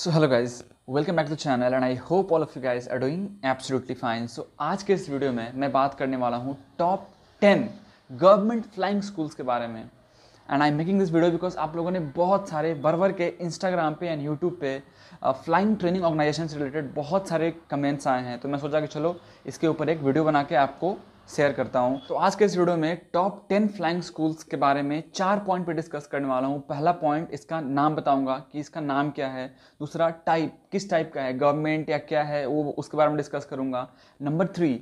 so hello guys welcome back to channel and I hope all of you guys are doing absolutely fine so आज के इस video में मैं बात करने वाला हूँ top ten government flying schools के बारे में and I am making this video because आप लोगों ने बहुत सारे बरवर के इंस्टाग्राम पे एंड यूट्यूब पे फ्लाइंग ट्रेनिंग ऑर्गेनाइजेशन से रिलेटेड बहुत सारे कमेंट्स आए हैं तो मैं सोचा कि चलो इसके ऊपर एक वीडियो बना के आपको शेयर करता हूँ तो आज के इस वीडियो में टॉप टेन फ्लाइंग स्कूल्स के बारे में चार पॉइंट पे डिस्कस करने वाला हूँ पहला पॉइंट इसका नाम बताऊँगा कि इसका नाम क्या है दूसरा टाइप किस टाइप का है गवर्नमेंट या क्या है वो उसके बारे में डिस्कस करूँगा नंबर थ्री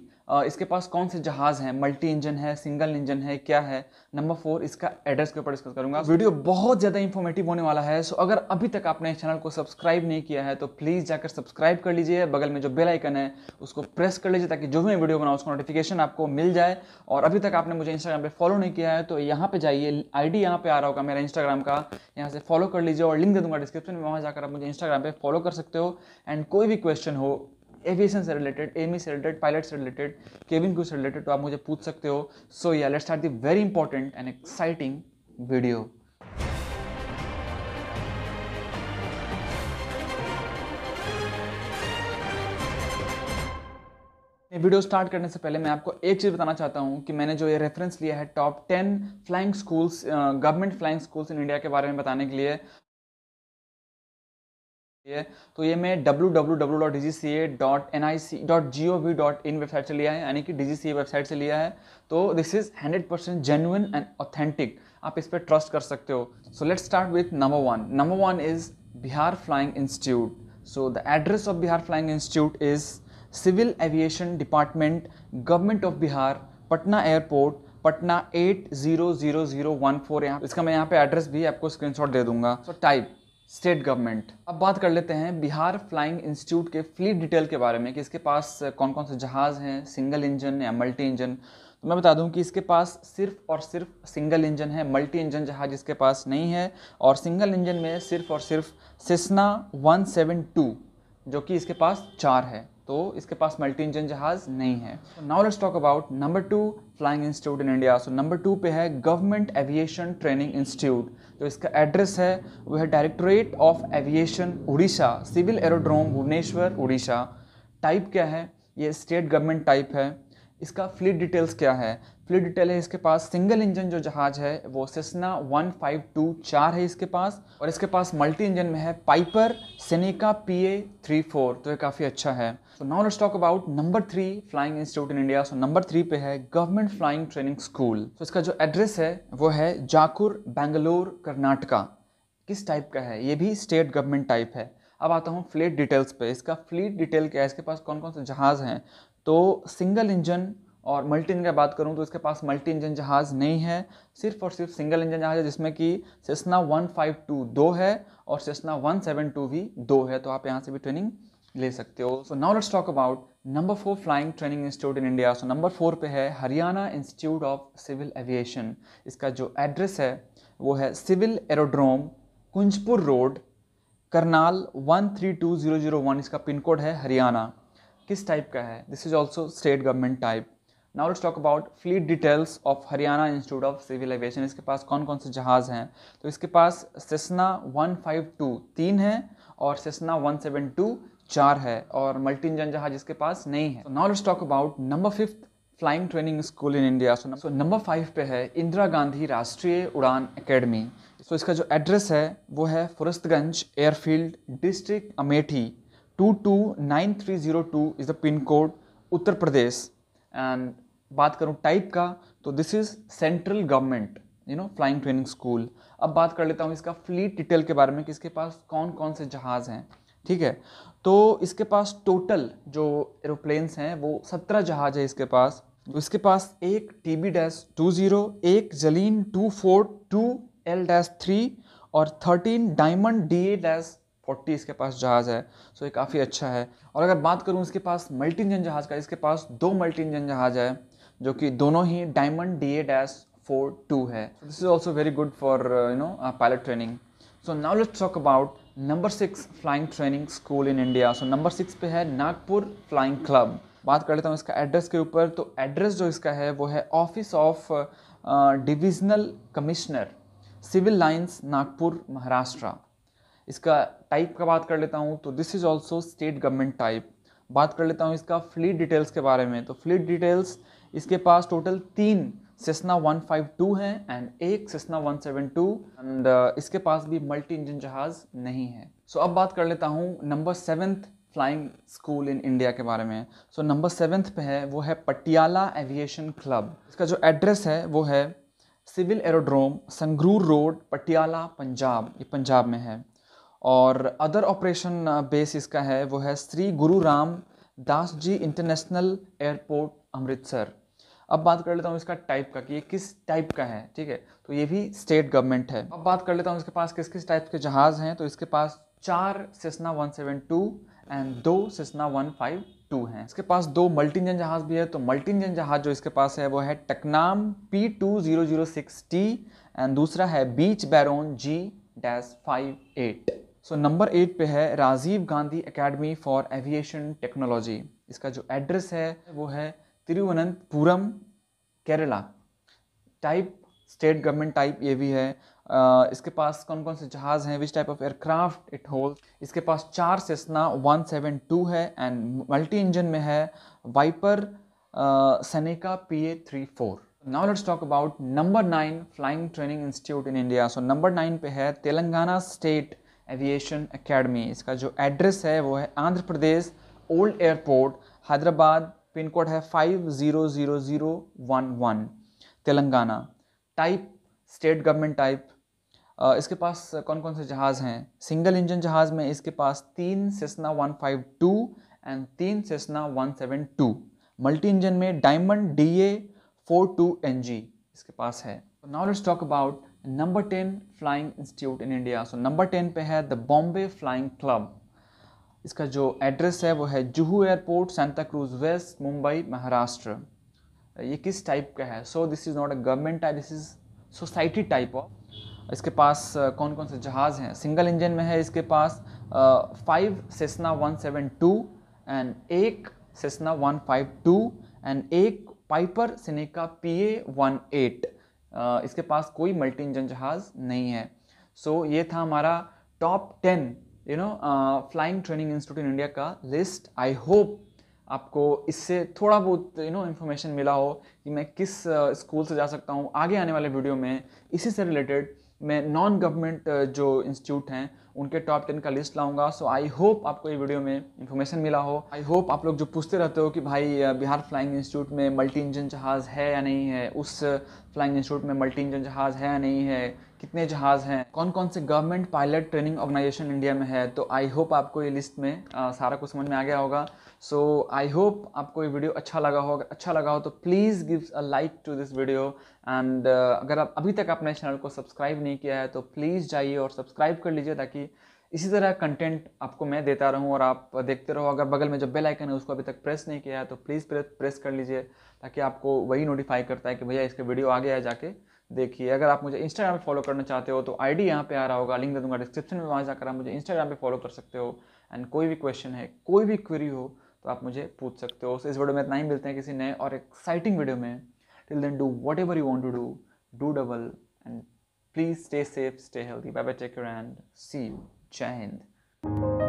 इसके पास कौन से जहाज़ हैं मल्टी इंजन है सिंगल इंजन है क्या है नंबर फोर इसका एड्रेस के ऊपर डिस्कस करूंगा वीडियो बहुत ज़्यादा इन्फॉर्मेटिव होने वाला है सो अगर अभी तक आपने इस चैनल को सब्सक्राइब नहीं किया है तो प्लीज़ जाकर सब्सक्राइब कर लीजिए बगल में जो बेल आइकन है उसको प्रेस कर लीजिए ताकि जो भी मैं वीडियो बनाऊँ उसका नोटिफिकेशन आपको मिल जाए और अभी तक आपने मुझे इंस्टाग्राम पर फॉलो नहीं किया है तो यहाँ पर जाइए आई डी यहाँ पर आ रहा होगा मेरा इंस्टाग्राम का यहाँ से फॉलो कर लीजिए और लिंक दे दूँगा डिस्क्रिप्शन में वहाँ जाकर आप मुझे इंस्टाग्राम पर फॉलो कर सकते हो एंड कोई भी क्वेश्चन हो एविएशन से रिलेटेड एमी से रिलेटेड पायलट से रिलेटेड केविन क्रू से रिलेटेड तो आप मुझे पूछ सकते हो सो या let's start the very important and exciting video video start करने से पहले मैं आपको एक चीज़ बताना चाहता हूँ कि मैंने जो ये रेफरेंस लिया है top ten flying schools government flying schools in India के बारे में बताने के लिए है तो ये मैं W W W dot D G C A dot N I C dot G O V dot in website से लिया है यानी कि डी जी सी ए वेबसाइट से लिया है तो this is hundred percent genuine and authentic आप इस पर ट्रस्ट कर सकते हो so let's start with number one number one is Bihar flying institute so the address of Bihar flying institute is civil aviation department government of Bihar Patna airport Patna eight zero zero zero one four यहाँ इसका मैं यहाँ पे address भी आपको screenshot दे दूंगा so type state government अब बात कर लेते हैं बिहार फ्लाइंग इंस्टीट्यूट के फ्लीट डिटेल के बारे में कि इसके पास कौन कौन से जहाज़ हैं सिंगल इंजन या मल्टी इंजन तो मैं बता दूं कि इसके पास सिर्फ और सिर्फ सिंगल इंजन है मल्टी इंजन जहाज़ इसके पास नहीं है और सिंगल इंजन में सिर्फ और सिर्फ सेस्ना 172 जो कि इसके पास चार है तो इसके पास मल्टी इंजन जहाज़ नहीं है now let's talk about number two flying institute in India so number two पे है गवर्नमेंट एविएशन ट्रेनिंग इंस्टीट्यूट तो इसका एड्रेस है वो है directorate of aviation Orissa civil aerodrome Bhubaneswar Orissa type क्या है ये स्टेट गवर्नमेंट टाइप है इसका फ्लीट डिटेल्स क्या है फ्लू डिटेल है इसके पास सिंगल इंजन जो जहाज है वो टू 1524 है इसके पास और इसके पास मल्टी इंजन में है Piper Seneca P A three four तो ये काफ़ी अच्छा है so now let's talk about number three flying institute in India so number three पे है गवर्नमेंट फ्लाइंग ट्रेनिंग स्कूल तो इसका जो एड्रेस है वो है जाकुर बेंगलोर कर्नाटका किस टाइप का है ये भी स्टेट गवर्नमेंट टाइप है अब आता हूँ फ्लीट डिटेल्स पे इसका फ्लीट डिटेल क्या है इसके पास कौन कौन से जहाज़ हैं तो सिंगल इंजन और मल्टी इंजन की बात करूँ तो इसके पास मल्टी इंजन जहाज़ नहीं है सिर्फ और सिर्फ सिंगल इंजन जहाज़ है जिसमें कि सेस्ना टू दो है और सेस्ना टू भी दो है तो आप यहाँ से भी ट्रेनिंग ले सकते हो so now let's talk about number four flying training institute in India so number four पे है Haryana institute of civil aviation इसका जो एड्रेस है वो है civil aerodrome Kunjpura road Karnal one three two zero zero one इसका पिन कोड है हरियाणा किस टाइप का है this is also state government type now let's talk about fleet details of Haryana institute of civil aviation इसके पास कौन कौन से जहाज़ हैं तो इसके पास फाइव 152 तीन है और सेवन 172 चार है और मल्टी इंजन जहाज इसके पास नहीं है now let's talk about number fifth flying training school in India so number five पे है इंदिरा गांधी राष्ट्रीय उड़ान अकेडमी सो इसका जो एड्रेस है वो है Fursatganj airfield district Amethi two two nine three zero two is the pin code Uttar Pradesh and बात करूँ टाइप का तो this is central government you know flying training school अब बात कर लेता हूँ इसका फ्लीट डिटेल के बारे में कि इसके पास कौन कौन से जहाज़ हैं ठीक है तो इसके पास टोटल जो एरोप्लेन्स हैं वो सत्रह जहाज़ है इसके पास तो इसके पास एक T B dash two zero एक Zlin two four two L dash three और thirteen Diamond D A dash forty इसके पास जहाज़ है सो ये काफ़ी अच्छा है और अगर बात करूँ इसके पास मल्टी इंजन जहाज़ का इसके पास दो मल्टी इंजन जहाज़ है जो कि दोनों ही Diamond D A dash four two है this is also very good for you know pilot training so now let's talk about number six flying training school in India so number six पे है Nagpur flying club बात कर लेता हूँ इसका address के ऊपर तो एड्रेस जो इसका है वो है office of divisional commissioner civil lines Nagpur Maharashtra इसका टाइप का बात कर लेता हूँ तो this is also state government type बात कर लेता हूँ इसका फ्लीट डिटेल्स के बारे में तो फ्लीट डिटेल्स इसके पास टोटल तीन सेस्ना 152 हैं एंड एक सेस्ना 172 एंड इसके पास भी मल्टी इंजन जहाज़ नहीं है सो so, अब बात कर लेता हूँ number seventh flying school in India के बारे में सो नंबर सेवन्थ पे है वो है पटियाला एविएशन क्लब इसका जो एड्रेस है वो है civil aerodrome Sangrur road Patiala Punjab ये पंजाब में है और अदर ऑपरेशन बेस इसका है वो है श्री गुरु राम दास जी इंटरनेशनल एयरपोर्ट अमृतसर अब बात कर लेता हूँ इसका टाइप का कि ये किस टाइप का है ठीक है तो ये भी स्टेट गवर्नमेंट है अब बात कर लेता हूँ इसके पास किस किस टाइप के जहाज़ हैं तो इसके पास चार सेवन टू एंड दो फाइव टू हैं इसके पास दो मल्टी इंजन जहाज़ भी है तो मल्टी इंजन जहाज़ जो इसके पास है वो है Tecnam P two zero zero six T and दूसरा है Beech Baron G dash five eight so number eight पे है Rajiv Gandhi academy for aviation technology इसका जो एड्रेस है वो है Thiruvananthapuram Kerala type state government type ये भी है आ, इसके पास कौन कौन से जहाज़ हैं which type of aircraft it hold इसके पास चार सेस्ना 172 है एंड मल्टी इंजन में है Piper Seneca P A three four now let's talk about number nine flying training institute in India so number nine पे है तेलंगाना स्टेट एविएशन अकेडमी इसका जो एड्रेस है वो है Andhra Pradesh old airport Hyderabad pin code है five zero zero zero one one Telangana type state government type इसके पास कौन कौन से जहाज़ हैं सिंगल इंजन जहाज़ में इसके पास तीन Cessna one five two and तीन Cessna one seven two multi engine में diamond D A four two N G इसके पास है now let's talk about number ten flying institute in India so number ten पे है the Bombay flying club इसका जो address है वो है जुहू एयरपोर्ट सेंता क्रूज वेस्ट मुंबई महाराष्ट्र ये किस टाइप का है so this is not a government type this is society type of इसके पास कौन कौन से जहाज़ हैं सिंगल इंजन में है इसके पास five Cessna one seven two and एक Cessna one five two and एक Piper Seneca P A one eight इसके पास कोई मल्टी इंजन जहाज़ नहीं है सो so, ये था हमारा top ten you know flying training institute in India का लिस्ट आई होप आपको इससे थोड़ा बहुत यू नो इन्फॉर्मेशन मिला हो कि मैं किस स्कूल uh, से जा सकता हूँ आगे आने वाले वीडियो में इसी से रिलेटेड मैं नॉन गवर्नमेंट uh, जो इंस्टीट्यूट हैं उनके टॉप टेन का लिस्ट लाऊंगा सो आई होप आपको ये वीडियो में इन्फॉर्मेशन मिला हो आई होप आप लोग जो पूछते रहते हो कि भाई uh, बिहार फ्लाइंग इंस्टीट्यूट में मल्टी इंजन जहाज़ है या नहीं है उस फ्लाइंग इंस्टीट्यूट में मल्टी इंजन जहाज़ है या नहीं है कितने जहाज़ हैं कौन कौन से government pilot training organisation India में है तो आई होप आपको ये लिस्ट में आ, सारा कुछ समझ में आ गया होगा सो आई होप आपको ये वीडियो अच्छा लगा होगा अच्छा लगा हो तो please give a like to this video and अगर आप अभी तक अपने चैनल को सब्सक्राइब नहीं किया है तो प्लीज़ जाइए और सब्सक्राइब कर लीजिए ताकि इसी तरह कंटेंट आपको मैं देता रहूं और आप देखते रहो अगर बगल में जो बेल आइकन है उसको अभी तक प्रेस नहीं किया है तो प्लीज़ प्रेस प्रेस कर लीजिए ताकि आपको वही नोटिफाई करता है कि भैया इसका वीडियो आ गया है जाके देखिए अगर आप मुझे इंस्टाग्राम पे फॉलो करना चाहते हो तो आईडी यहाँ पे आ रहा होगा लिंक दे दूंगा डिस्क्रिप्शन में वहाँ जाकर आप मुझे इंस्टाग्राम पे फॉलो कर सकते हो एंड कोई भी क्वेश्चन है कोई भी क्वेरी हो तो आप मुझे पूछ सकते हो इस वीडियो में इतना ही मिलते हैं किसी नए और एक्साइटिंग वीडियो में till then do whatever you want to do do double and please stay safe stay healthy bye bye take your and see you जय हिंद